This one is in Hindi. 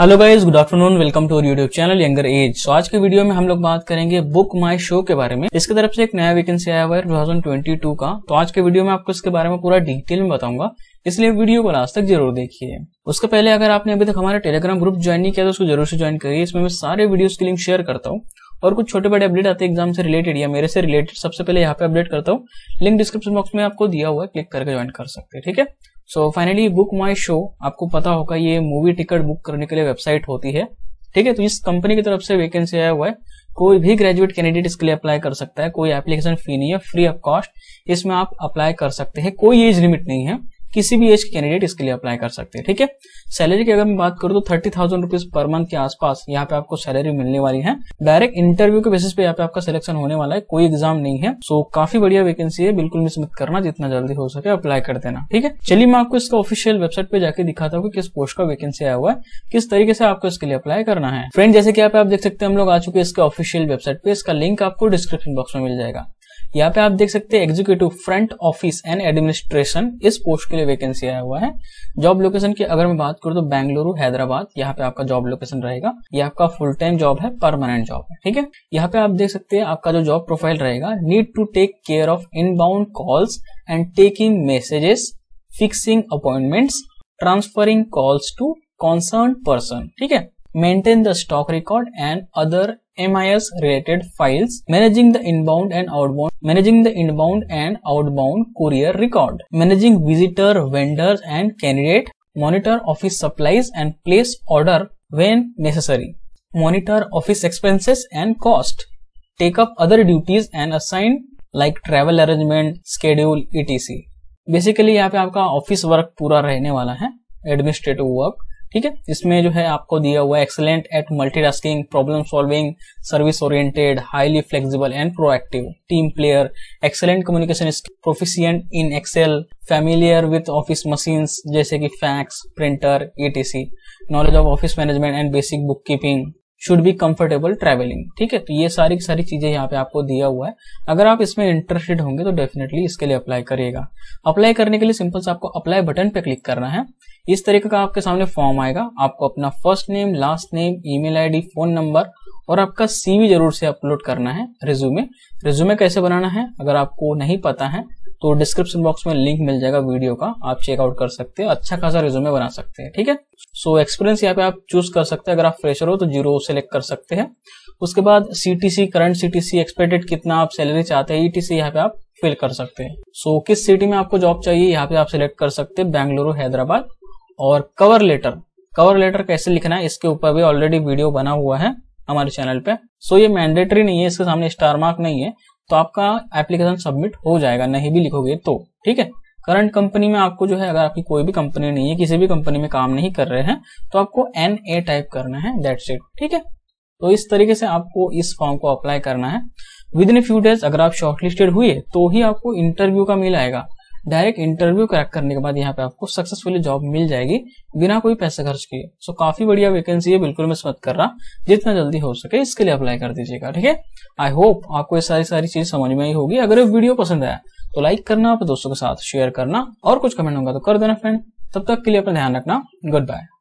Hello guys good afternoon welcome to YouTube channel younger age so आज के वीडियो में हम लोग बात करेंगे बुक माई शो के बारे में इसके तरफ से एक नया वैकेंसी आया हुआ है 2022 का तो आज के वीडियो में आपको इसके बारे में पूरा डिटेल में बताऊंगा इसलिए वीडियो को लास्ट तक जरूर देखिए उसके पहले अगर आपने अभी तक हमारे टेलीग्राम ग्रुप ज्वाइन नहीं किया तो उसको जरूर से ज्वाइन करिए इसमें मैं सारे वीडियो की लिंक शेयर करता हूँ और कुछ छोटे बड़े अपडेट आते हैं एग्जाम से रिलेटेड या मेरे से रिलेटेड सबसे पहले यहाँ पे अपडेट करता हूँ लिंक डिस्क्रिप्शन बॉक्स में आपको दिया हुआ है क्लिक करके ज्वाइन कर सकते हैं ठीक है so finally book my show आपको पता होगा ये मूवी टिकट बुक करने के लिए वेबसाइट होती है ठीक है तो इस कंपनी की तरफ से वैकेंसी आया हुआ है कोई भी ग्रेजुएट कैंडिडेट इसके लिए अप्लाई कर सकता है कोई एप्लीकेशन फी नहीं है फ्री ऑफ कॉस्ट इसमें आप अप्लाई कर सकते हैं कोई एज लिमिट नहीं है किसी भी एज के कैंडिडेट इसके लिए अप्लाई कर सकते हैं ठीक है सैलरी की अगर मैं बात करूँ तो thirty thousand rupees per month के आसपास यहाँ पे आपको सैलरी मिलने वाली है डायरेक्ट इंटरव्यू के बेसिस पे यहाँ पे आपका सिलेक्शन होने वाला है कोई एग्जाम नहीं है सो काफी बढ़िया वैकेंसी है बिल्कुल मिस मत करना जितना जल्दी हो सके अप्लाई कर देना ठीक है चलिए मैं आपको इसका ऑफिशियल वेबसाइट पे जाकर दिखाता हूँ कि किस पोस्ट का वैकेंसी आया हुआ है किस तरीके से आपको इसके लिए अप्लाई करना है फ्रेंड जैसे कि आप देख सकते हैं हम लोग आ चुके हैं इसके ऑफिशियल वेबसाइट पे इसका लिंक आपको डिस्क्रिप्शन बॉक्स में मिल जाएगा यहाँ पे आप देख सकते हैं executive front office and administration इस पोस्ट के लिए वैकेंसी आया हुआ है जॉब लोकेशन की अगर मैं बात करूँ तो बैंगलुरु हैदराबाद यहाँ पे आपका जॉब लोकेशन रहेगा ये आपका फुल टाइम जॉब है परमानेंट जॉब है ठीक है यहाँ पे आप देख सकते हैं आपका जो जॉब प्रोफाइल रहेगा need to take care of inbound calls and taking messages fixing appointments transferring calls to concern person ठीक है maintain the stock record and other MIS related files, managing the inbound and outbound, managing the inbound and outbound courier record, managing visitor, vendors and candidate, monitor office supplies and place order when necessary, monitor office expenses and cost, take up other duties and assign like travel arrangement, schedule, etc. Basically, यहाँ पे आपका office work पूरा रहने वाला है administrative work. ठीक है इसमें जो है आपको दिया हुआ excellent at multitasking problem solving service oriented highly flexible and proactive team player excellent communication proficient in excel familiar with office machine जैसे कि fax printer etc knowledge of office management and basic bookkeeping should be comfortable travelling ठीक है तो ये सारी सारी चीजें यहाँ पे आपको दिया हुआ है अगर आप इसमें इंटरेस्टेड होंगे तो डेफिनेटली इसके लिए अप्लाई करिएगा अप्लाई करने के लिए सिंपल से आपको अप्लाई बटन पे क्लिक करना है इस तरीके का आपके सामने फॉर्म आएगा आपको अपना first name last name email ID phone number और आपका सीवी जरूर से अपलोड करना है रिज्यूमे रिज्यूमे कैसे बनाना है अगर आपको नहीं पता है तो डिस्क्रिप्शन बॉक्स में लिंक मिल जाएगा वीडियो का आप चेकआउट कर सकते हैं अच्छा खासा रिज्यूमे बना सकते हैं ठीक है सो एक्सपीरियंस यहाँ पे आप चूज कर सकते हैं अगर आप फ्रेशर हो तो जीरो सेलेक्ट कर सकते हैं उसके बाद सीटीसी करंट सीटीसी एक्सपेक्टेड कितना आप सैलरी चाहते हैं ईटीसी e यहाँ पे आप फिल कर सकते हैं सो so, किस सिटी में आपको जॉब चाहिए यहाँ पे आप सिलेक्ट कर सकते हैं बेंगलुरु हैदराबाद और कवर लेटर कवर लेटर कैसे लिखना है इसके ऊपर भी ऑलरेडी वीडियो बना हुआ है हमारे चैनल पे सो so, ये मैंडेटरी नहीं है इसके सामने स्टार मार्क नहीं है तो आपका एप्लीकेशन सबमिट हो जाएगा नहीं भी लिखोगे तो ठीक है करंट कंपनी में आपको जो है अगर आपकी कोई भी कंपनी नहीं है किसी भी कंपनी में काम नहीं कर रहे हैं तो आपको एन ए टाइप करना है दैट्स इट ठीक है तो इस तरीके से आपको इस फॉर्म को अप्लाई करना है विद इन फ्यू डेज अगर आप शॉर्टलिस्टेड हुए तो ही आपको इंटरव्यू का मिल आएगा डायरेक्ट इंटरव्यू क्रैक करने के बाद यहाँ पे आपको सक्सेसफुली जॉब मिल जाएगी बिना कोई पैसे खर्च किए सो काफी बढ़िया वैकेंसी है बिल्कुल मैं मत कर रहा जितना जल्दी हो सके इसके लिए अप्लाई कर दीजिएगा ठीक है आई होप आपको ये सारी सारी चीज समझ में आई होगी अगर वीडियो पसंद आया तो लाइक करना अपने दोस्तों के साथ शेयर करना और कुछ कमेंट होगा तो कर देना फ्रेंड तब तक के लिए अपना ध्यान रखना गुड बाय